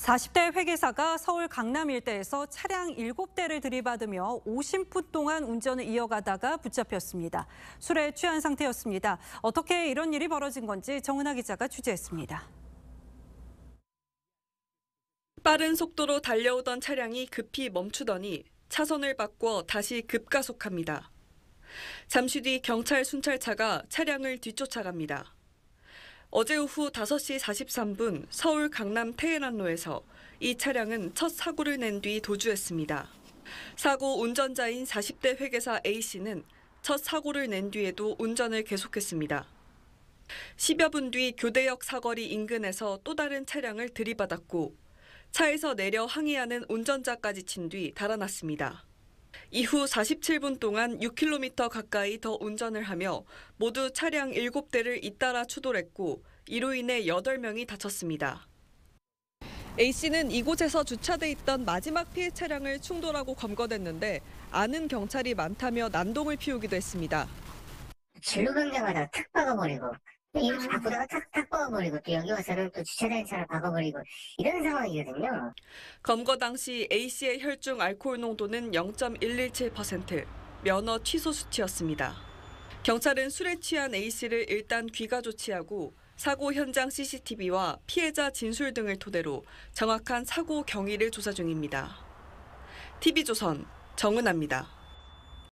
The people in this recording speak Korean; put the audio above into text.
40대 회계사가 서울 강남 일대에서 차량 7대를 들이받으며 50분 동안 운전을 이어가다가 붙잡혔습니다. 술에 취한 상태였습니다. 어떻게 이런 일이 벌어진 건지 정은하 기자가 취재했습니다. 빠른 속도로 달려오던 차량이 급히 멈추더니 차선을 바꿔 다시 급가속합니다. 잠시 뒤 경찰 순찰차가 차량을 뒤쫓아갑니다. 어제 오후 5시 43분 서울 강남 태해남로에서 이 차량은 첫 사고를 낸 뒤 도주했습니다. 사고 운전자인 40대 회계사 A씨는 첫 사고를 낸 뒤에도 운전을 계속했습니다. 10여 분 뒤 교대역 사거리 인근에서 또 다른 차량을 들이받았고 차에서 내려 항의하는 운전자까지 친 뒤 달아났습니다. 이후 47분 동안 6km 가까이 더 운전을 하며 모두 차량 7대를 잇따라 추돌했고 이로 인해 8명이 다쳤습니다. A씨는 이곳에서 주차돼 있던 마지막 피해 차량을 충돌하고 검거됐는데 아는 경찰이 많다며 난동을 피우기도 했습니다. 진로 변경하다 탁 박아버리고 이거 바 탁탁 뽑아버리고 또 여기 와서는 또 주차된 차를 박아버리고 이런 상황이거든요. 검거 당시 A씨의 혈중 알코올 농도는 0.117%, 면허 취소 수치였습니다. 경찰은 술에 취한 A씨를 일단 귀가 조치하고 사고 현장 CCTV와 피해자 진술 등을 토대로 정확한 사고 경위를 조사 중입니다. TV조선 정은아입니다.